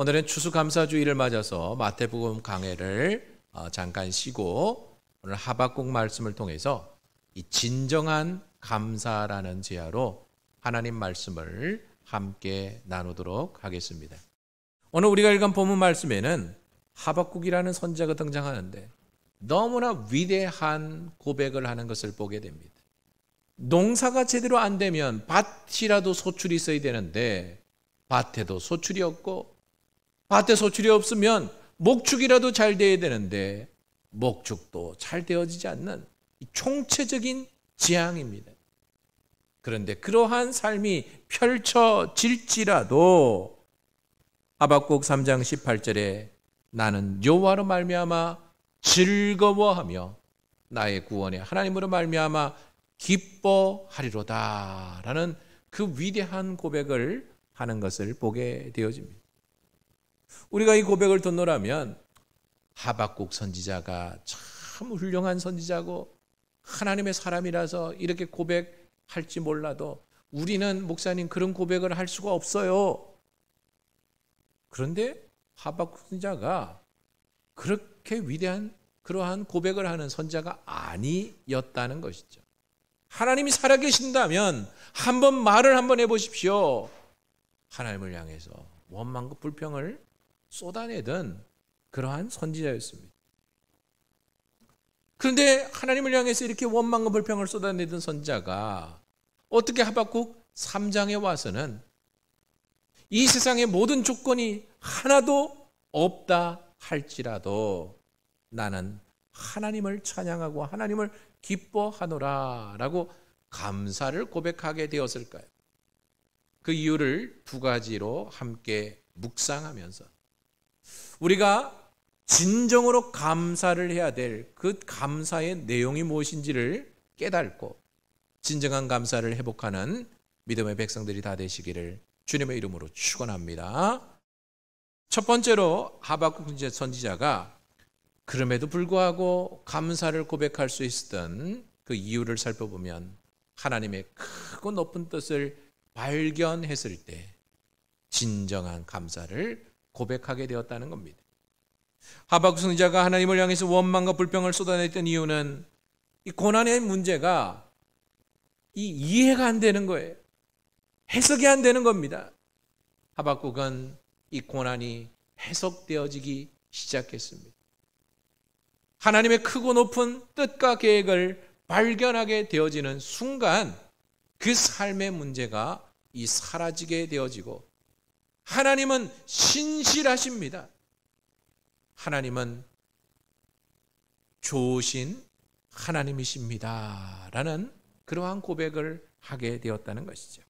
오늘은 추수감사주의를 맞아서 마태복음 강해를 어, 잠깐 쉬고 오늘 하박국 말씀을 통해서 이 진정한 감사라는 제야로 하나님 말씀을 함께 나누도록 하겠습니다. 오늘 우리가 읽은 본문 말씀에는 하박국이라는 선자가 등장하는데 너무나 위대한 고백을 하는 것을 보게 됩니다. 농사가 제대로 안 되면 밭이라도 소출이 있어야 되는데 밭에도 소출이 없고 밭에 소출이 없으면 목축이라도 잘 돼야 되는데 목축도 잘 되어지지 않는 총체적인 지향입니다. 그런데 그러한 삶이 펼쳐질지라도 하박국 3장 18절에 나는 여호와로 말미암아 즐거워하며 나의 구원에 하나님으로 말미암아 기뻐하리로다라는 그 위대한 고백을 하는 것을 보게 되어집니다. 우리가 이 고백을 듣노라면 하박국 선지자가 참 훌륭한 선지자고 하나님의 사람이라서 이렇게 고백할지 몰라도 우리는 목사님 그런 고백을 할 수가 없어요. 그런데 하박국 선자가 그렇게 위대한 그러한 고백을 하는 선자가 아니었다는 것이죠. 하나님이 살아계신다면 한번 말을 한번 해보십시오. 하나님을 향해서 원망과 불평을 쏟아내던 그러한 선지자였습니다. 그런데 하나님을 향해서 이렇게 원망과 불평을 쏟아내던 선자가 어떻게 하박국 3장에 와서는 이 세상의 모든 조건이 하나도 없다 할지라도 나는 하나님을 찬양하고 하나님을 기뻐하노라 라고 감사를 고백하게 되었을까요? 그 이유를 두 가지로 함께 묵상하면서 우리가 진정으로 감사를 해야 될 그 감사의 내용이 무엇인지를 깨닫고 진정한 감사를 회복하는 믿음의 백성들이 다 되시기를 주님의 이름으로 축원합니다. 첫 번째로 하박국 선지자가 그럼에도 불구하고 감사를 고백할 수 있었던 그 이유를 살펴보면 하나님의 크고 높은 뜻을 발견했을 때 진정한 감사를 고백하게 되었다는 겁니다. 하박국 선지자가 하나님을 향해서 원망과 불평을 쏟아냈던 이유는 이 고난의 문제가 이 이해가 안 되는 거예요. 해석이 안 되는 겁니다. 하박국은 이 고난이 해석되어지기 시작했습니다. 하나님의 크고 높은 뜻과 계획을 발견하게 되어지는 순간 그 삶의 문제가 이 사라지게 되어지고 하나님은 신실하십니다. 하나님은 좋으신 하나님이십니다. 라는 그러한 고백을 하게 되었다는 것이죠.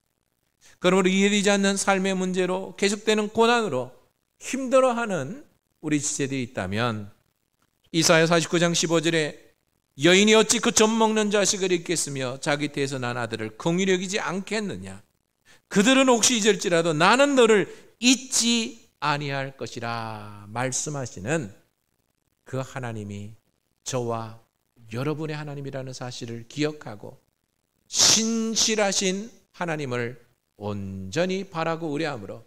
그러므로 이해되지 않는 삶의 문제로 계속되는 고난으로 힘들어하는 우리 시대에 있다면 이사야 49장 15절에 여인이 어찌 그 젖먹는 자식을 잊겠으며 자기 태에서 난 아들을 긍휼히 여지 않겠느냐 그들은 혹시 잊을지라도 나는 너를 잊지 아니할 것이라 말씀하시는 그 하나님이 저와 여러분의 하나님이라는 사실을 기억하고 신실하신 하나님을 온전히 바라고 의뢰함으로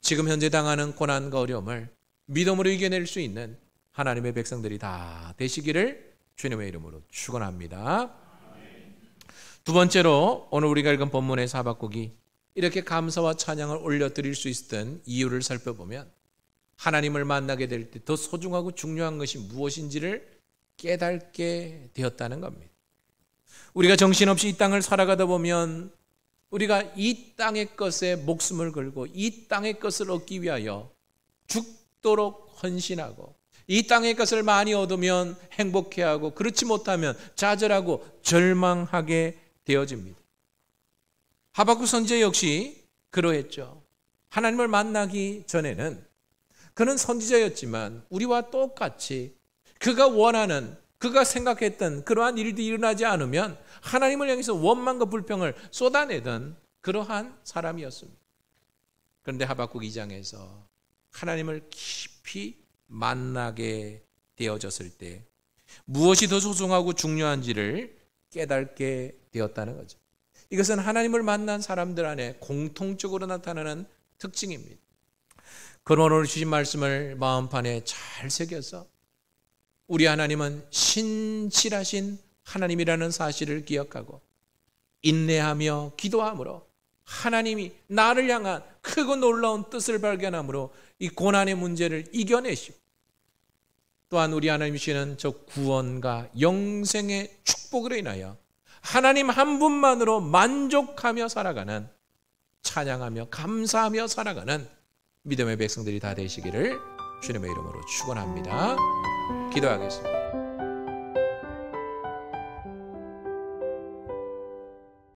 지금 현재 당하는 고난과 어려움을 믿음으로 이겨낼 수 있는 하나님의 백성들이 다 되시기를 주님의 이름으로 축원합니다. 두 번째로 오늘 우리가 읽은 본문의 사박국이 이렇게 감사와 찬양을 올려드릴 수 있었던 이유를 살펴보면 하나님을 만나게 될 때 더 소중하고 중요한 것이 무엇인지를 깨닫게 되었다는 겁니다. 우리가 정신없이 이 땅을 살아가다 보면 우리가 이 땅의 것에 목숨을 걸고 이 땅의 것을 얻기 위하여 죽도록 헌신하고 이 땅의 것을 많이 얻으면 행복해하고 그렇지 못하면 좌절하고 절망하게 되어집니다. 하박국 선제 역시 그러했죠. 하나님을 만나기 전에는 그는 선지자였지만 우리와 똑같이 그가 원하는 그가 생각했던 그러한 일이 일어나지 않으면 하나님을 향해서 원망과 불평을 쏟아내던 그러한 사람이었습니다. 그런데 하박국 2장에서 하나님을 깊이 만나게 되어졌을 때 무엇이 더 소중하고 중요한지를 깨닫게 되었다는 거죠. 이것은 하나님을 만난 사람들 안에 공통적으로 나타나는 특징입니다. 그러므 오늘 주신 말씀을 마음판에 잘 새겨서 우리 하나님은 신실하신 하나님이라는 사실을 기억하고 인내하며 기도함으로 하나님이 나를 향한 크고 놀라운 뜻을 발견함으로 이 고난의 문제를 이겨내시고 또한 우리 하나님이시는 저 구원과 영생의 축복으로 인하여 하나님 한 분만으로 만족하며 살아가는 찬양하며 감사하며 살아가는 믿음의 백성들이 다 되시기를 주님의 이름으로 축원합니다. 기도하겠습니다.